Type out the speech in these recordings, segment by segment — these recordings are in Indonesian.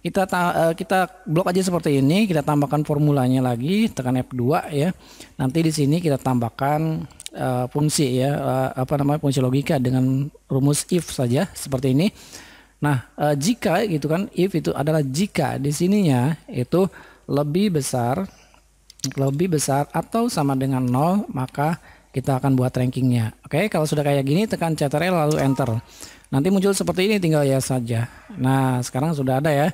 Kita ta eh, kita blok aja seperti ini, kita tambahkan formulanya lagi, tekan F2 ya. Nanti di sini kita tambahkan uh, fungsi ya, uh, apa namanya fungsi logika dengan rumus if saja seperti ini. Nah, uh, jika gitu kan if itu adalah jika di sininya itu lebih besar lebih besar atau sama dengan nol maka kita akan buat rankingnya oke kalau sudah kayak gini tekan ctrl lalu enter nanti muncul seperti ini tinggal ya saja Nah, sekarang sudah ada ya.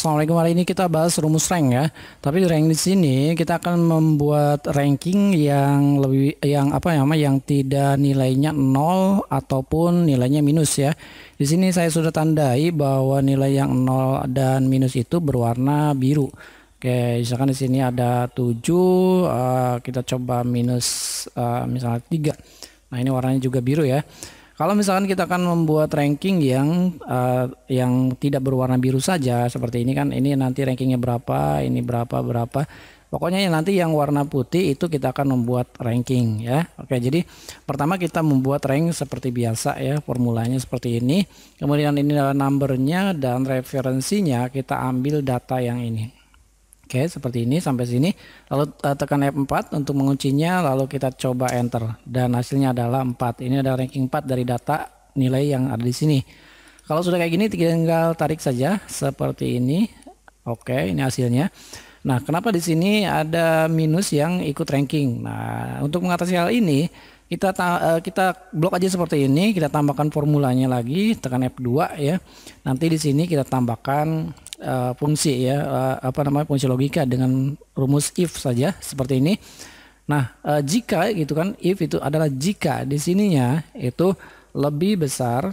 Assalamualaikum hari ini kita bahas rumus rank ya. Tapi di rank di sini kita akan membuat ranking yang lebih yang apa ya yang tidak nilainya nol ataupun nilainya minus ya. Di sini saya sudah tandai bahwa nilai yang nol dan minus itu berwarna biru. Oke, misalkan di sini ada 7, eh, kita coba minus eh, misalnya 3. Nah, ini warnanya juga biru ya. Kalau misalkan kita akan membuat ranking yang eh, yang tidak berwarna biru saja seperti ini kan, ini nanti rankingnya berapa, ini berapa, berapa. Pokoknya nanti yang warna putih itu kita akan membuat ranking ya. Oke, jadi pertama kita membuat rank seperti biasa ya, formulanya seperti ini. Kemudian ini adalah numbernya dan referensinya kita ambil data yang ini. Oke, seperti ini sampai sini. Lalu eh, tekan F4 untuk menguncinya, lalu kita coba enter. Dan hasilnya adalah 4. Ini ada ranking 4 dari data nilai yang ada di sini. Kalau sudah kayak gini tinggal tarik saja seperti ini. Oke, ini hasilnya. Nah, kenapa di sini ada minus yang ikut ranking? Nah, untuk mengatasi hal ini, kita eh, kita blok aja seperti ini, kita tambahkan formulanya lagi, tekan F2 ya. Nanti di sini kita tambahkan Eh, fungsi ya uh, apa namanya fungsi logika dengan rumus if saja seperti ini. Nah, uh, jika gitu kan if itu adalah jika di sininya itu lebih besar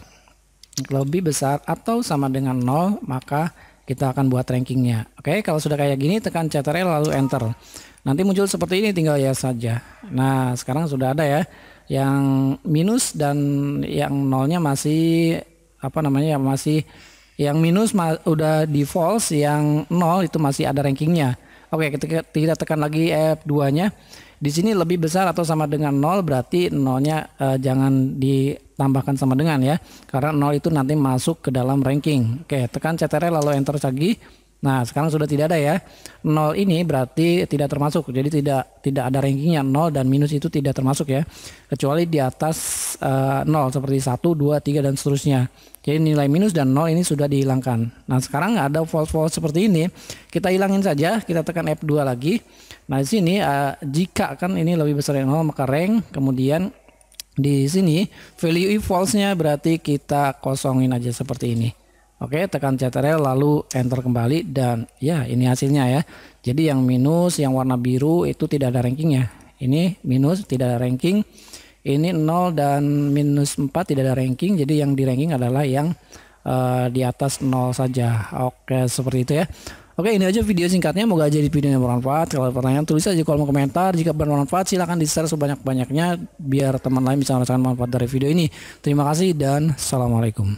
lebih besar atau sama dengan 0 maka kita akan buat rankingnya. Oke, kalau sudah kayak gini tekan CTRL lalu enter. Nanti muncul seperti ini tinggal ya saja. Nah, sekarang sudah ada ya yang minus dan yang nolnya masih apa namanya masih yang minus udah di false, yang nol itu masih ada rankingnya. Oke, ketika kita tekan lagi F2-nya, di sini lebih besar atau sama dengan nol berarti nolnya eh, jangan ditambahkan sama dengan ya, karena nol itu nanti masuk ke dalam ranking. Oke, tekan CTRL lalu enter lagi. Nah, sekarang sudah tidak ada ya. Nol ini berarti tidak termasuk. Jadi tidak tidak ada rankingnya Nol dan minus itu tidak termasuk ya. Kecuali di atas uh, seperti satu dua tiga dan seterusnya. Jadi nilai minus dan nol ini sudah dihilangkan. Nah, sekarang ada false-false seperti ini. Kita hilangin saja, kita tekan F2 lagi. Nah, di sini uh, jika kan ini lebih besar dari nol maka rank kemudian di sini value false-nya berarti kita kosongin aja seperti ini. Oke, tekan CTRL lalu enter kembali dan ya ini hasilnya ya. Jadi yang minus, yang warna biru itu tidak ada ranking ya. Ini minus, tidak ada ranking. Ini 0 dan minus 4 tidak ada ranking. Jadi yang di ranking adalah yang uh, di atas 0 saja. Oke, seperti itu ya. Oke ini aja video singkatnya Moga aja di video yang bermanfaat Kalau ada pertanyaan tulis aja kolom komentar Jika bermanfaat silahkan di share sebanyak-banyaknya Biar teman lain bisa merasakan manfaat dari video ini Terima kasih dan Assalamualaikum